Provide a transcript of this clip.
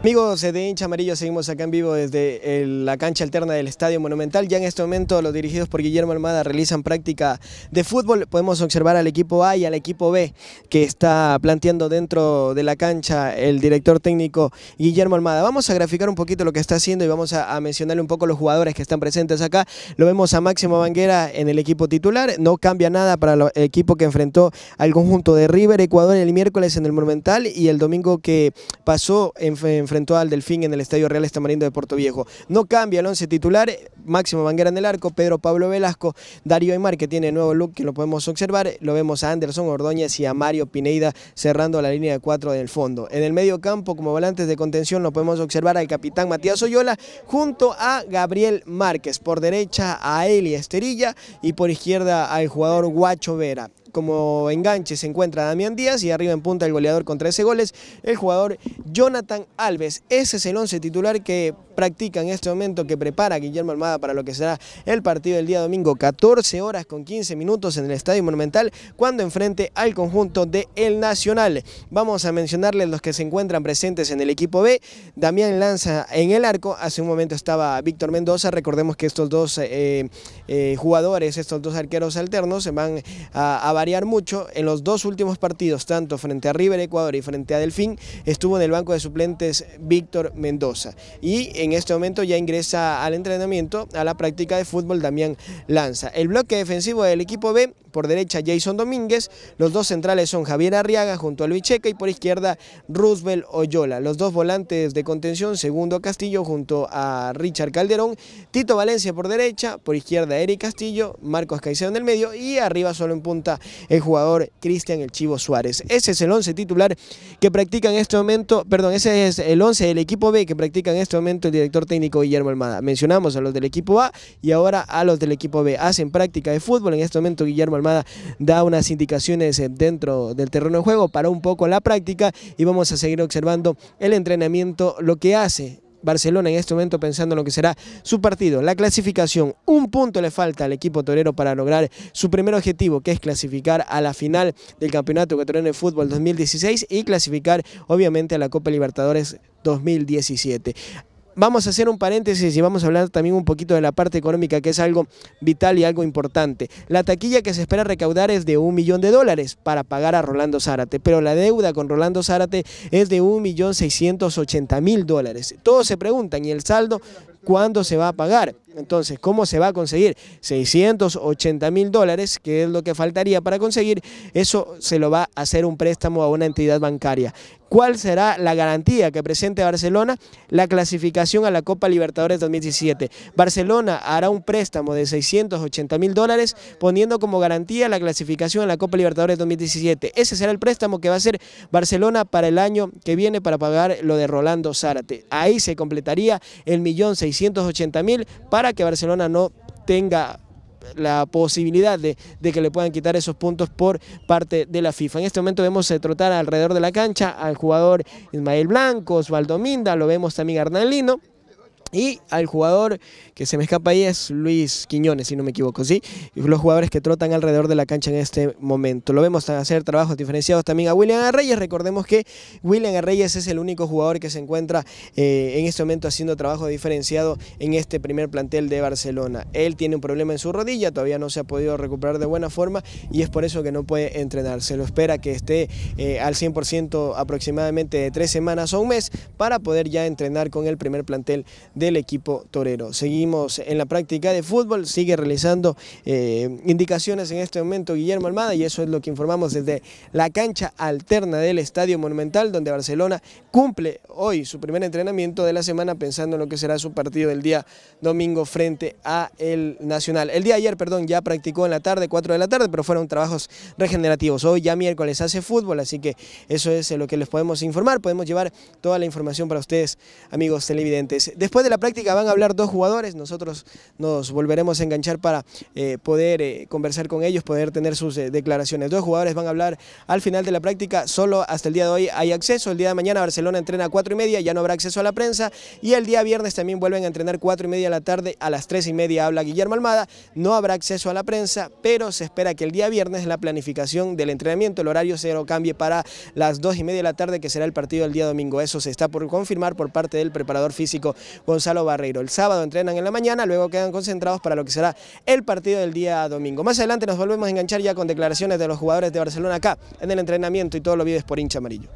Amigos de hincha amarillo, seguimos acá en vivo desde la cancha alterna del Estadio Monumental. Ya en este momento los dirigidos por Guillermo Almada realizan práctica de fútbol. Podemos observar al equipo A y al equipo B que está planteando dentro de la cancha el director técnico Guillermo Almada. Vamos a graficar un poquito lo que está haciendo y vamos a, mencionarle un poco los jugadores que están presentes acá. Lo vemos a Máximo Banguera en el equipo titular. No cambia nada para el equipo que enfrentó al conjunto de River Ecuador el miércoles en el Monumental y el domingo que pasó en enfrentó al Delfín en el Estadio Real Estamarindo de Puerto Viejo. No cambia el once titular, eh, Máximo Manguera en el arco, Pedro Pablo Velasco, Darío Aymar que tiene nuevo look que lo podemos observar, lo vemos a Anderson Ordóñez y a Mario Pineida cerrando la línea de cuatro del fondo. En el medio campo como volantes de contención lo podemos observar al capitán Matías Oyola junto a Gabriel Márquez, por derecha a Eli Esterilla y por izquierda al jugador Guacho Vera como enganche se encuentra Damián Díaz y arriba en punta el goleador con 13 goles, el jugador Jonathan Alves. Ese es el once titular que practica en este momento, que prepara Guillermo Almada para lo que será el partido del día domingo, 14 horas con 15 minutos en el Estadio Monumental, cuando enfrente al conjunto de El Nacional. Vamos a mencionarles los que se encuentran presentes en el equipo B. Damián Lanza en el arco, hace un momento estaba Víctor Mendoza, recordemos que estos dos eh, eh, jugadores, estos dos arqueros alternos, se van a, a variar mucho. En los dos últimos partidos, tanto frente a River Ecuador y frente a Delfín, estuvo en el banco de suplentes Víctor Mendoza. Y en en este momento ya ingresa al entrenamiento, a la práctica de fútbol Damián Lanza. El bloque defensivo del equipo B, por derecha Jason Domínguez, los dos centrales son Javier Arriaga junto a Luis Checa y por izquierda Roosevelt Oyola. Los dos volantes de contención, Segundo Castillo junto a Richard Calderón, Tito Valencia por derecha, por izquierda Eric Castillo, Marcos Caicedo en el medio y arriba solo en punta el jugador Cristian El Chivo Suárez. Ese es el 11 titular que practica en este momento, perdón, ese es el 11 del equipo B que practica en este momento el director técnico Guillermo Almada. Mencionamos a los del equipo A y ahora a los del equipo B. Hacen práctica de fútbol. En este momento Guillermo Almada da unas indicaciones eh, dentro del terreno de juego para un poco la práctica y vamos a seguir observando el entrenamiento, lo que hace Barcelona en este momento pensando en lo que será su partido. La clasificación, un punto le falta al equipo torero para lograr su primer objetivo, que es clasificar a la final del Campeonato Ecuatoriano de Fútbol 2016 y clasificar obviamente a la Copa Libertadores 2017 vamos a hacer un paréntesis y vamos a hablar también un poquito de la parte económica, que es algo vital y algo importante. La taquilla que se espera recaudar es de un millón de dólares para pagar a Rolando Zárate, pero la deuda con Rolando Zárate es de un millón seiscientos ochenta mil dólares. Todos se preguntan, ¿y el saldo cuándo se va a pagar? Entonces, ¿cómo se va a conseguir 680 mil dólares, que es lo que faltaría para conseguir? Eso se lo va a hacer un préstamo a una entidad bancaria. ¿Cuál será la garantía que presente Barcelona? La clasificación a la Copa Libertadores 2017. Barcelona hará un préstamo de 680 mil dólares poniendo como garantía la clasificación a la Copa Libertadores 2017. Ese será el préstamo que va a hacer Barcelona para el año que viene para pagar lo de Rolando Zárate. Ahí se completaría el millón 680 mil para para que Barcelona no tenga la posibilidad de, que le puedan quitar esos puntos por parte de la FIFA. En este momento vemos eh, trotar alrededor de la cancha al jugador Ismael Blanco, Osvaldo Minda, lo vemos también Arnalino. Y al jugador que se me escapa ahí es Luis Quiñones, si no me equivoco, ¿sí? Los jugadores que trotan alrededor de la cancha en este momento. Lo vemos hacer trabajos diferenciados también a William Arreyes. Recordemos que William Arreyes es el único jugador que se encuentra eh, en este momento haciendo trabajo diferenciado en este primer plantel de Barcelona. Él tiene un problema en su rodilla, todavía no se ha podido recuperar de buena forma y es por eso que no puede entrenar. Se lo espera que esté eh, al 100% aproximadamente de tres semanas o un mes para poder ya entrenar con el primer plantel del equipo torero. Seguimos en la práctica de fútbol, sigue realizando eh, indicaciones en este momento Guillermo Almada y eso es lo que informamos desde la cancha alterna del Estadio Monumental donde Barcelona cumple hoy su primer entrenamiento de la semana pensando en lo que será su partido del día domingo frente a el Nacional. El día ayer, perdón, ya practicó en la tarde, 4 de la tarde, pero fueron trabajos regenerativos. Hoy ya miércoles hace fútbol, así que eso es lo que les podemos informar. Podemos llevar toda la información para ustedes, amigos televidentes. Después de la práctica van a hablar dos jugadores, nosotros nos volveremos a enganchar para eh, poder eh, conversar con ellos, poder tener sus eh, declaraciones. Dos jugadores van a hablar al final de la práctica, solo hasta el día de hoy hay acceso, el día de mañana Barcelona entrena a cuatro y media, ya no habrá acceso a la prensa y el día viernes también vuelven a entrenar cuatro y media de la tarde, a las tres y media habla Guillermo Almada, no habrá acceso a la prensa, pero se espera que el día viernes la planificación del entrenamiento, el horario cero cambie para las dos y media de la tarde que será el partido del día domingo, eso se está por confirmar por parte del preparador físico Gonzalo Barreiro. El sábado entrenan en la mañana, luego quedan concentrados para lo que será el partido del día domingo. Más adelante nos volvemos a enganchar ya con declaraciones de los jugadores de Barcelona acá en el entrenamiento y todo lo vives por hincha amarillo.